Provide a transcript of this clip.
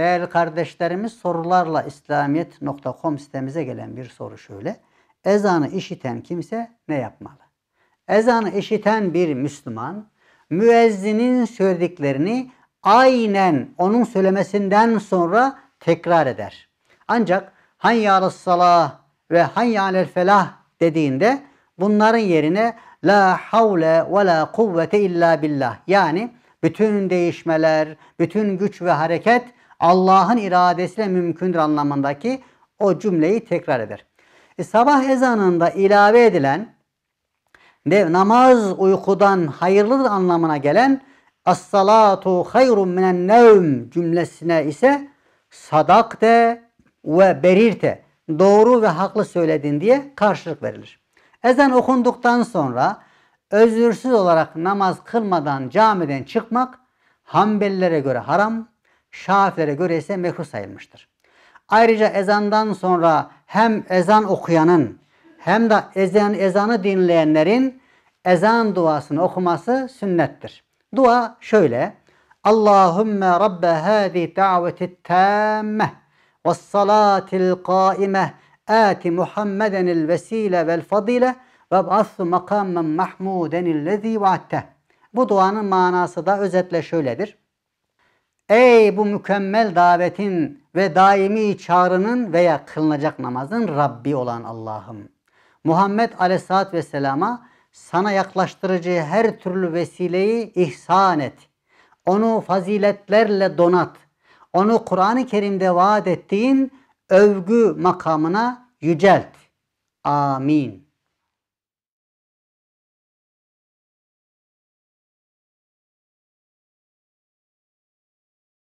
Değerli kardeşlerimiz sorularla İslamiyet.com sitemize gelen bir soru şöyle. Ezanı işiten kimse ne yapmalı? Ezanı işiten bir Müslüman müezzinin söylediklerini aynen onun söylemesinden sonra tekrar eder. Ancak hayya alas salah ve hayya alel felah dediğinde bunların yerine la havle ve la kuvvete illa billah yani bütün değişmeler, bütün güç ve hareket Allah'ın iradesiyle mümkündür anlamındaki o cümleyi tekrar eder. E, sabah ezanında ilave edilen ve namaz uykudan hayırlıdır anlamına gelen As-salatu hayrun minen nevm cümlesine ise sadak de ve berirte doğru ve haklı söyledin diye karşılık verilir. Ezan okunduktan sonra özürsüz olarak namaz kılmadan camiden çıkmak Hanbelilere göre haram, Şafilere göre ise mekruh sayılmıştır. Ayrıca ezandan sonra hem ezan okuyanın hem de ezan, ezanı dinleyenlerin ezan duasını okuması sünnettir. Dua şöyle. Allahümme Rabbe hâzi da'veti tâmmeh ve salâtil qâimeh âti Muhammedenil vesile vel fadile ve b'assu makammen mahmudenillezî va'atteh. Bu duanın manası da özetle şöyledir. Ey bu mükemmel davetin ve daimi çağrının veya kılınacak namazın Rabbi olan Allah'ım. Muhammed Aleyhisselatü Vesselam'a sana yaklaştırıcı her türlü vesileyi ihsan et. Onu faziletlerle donat. Onu Kur'an-ı Kerim'de vaat ettiğin övgü makamına yücelt. Amin.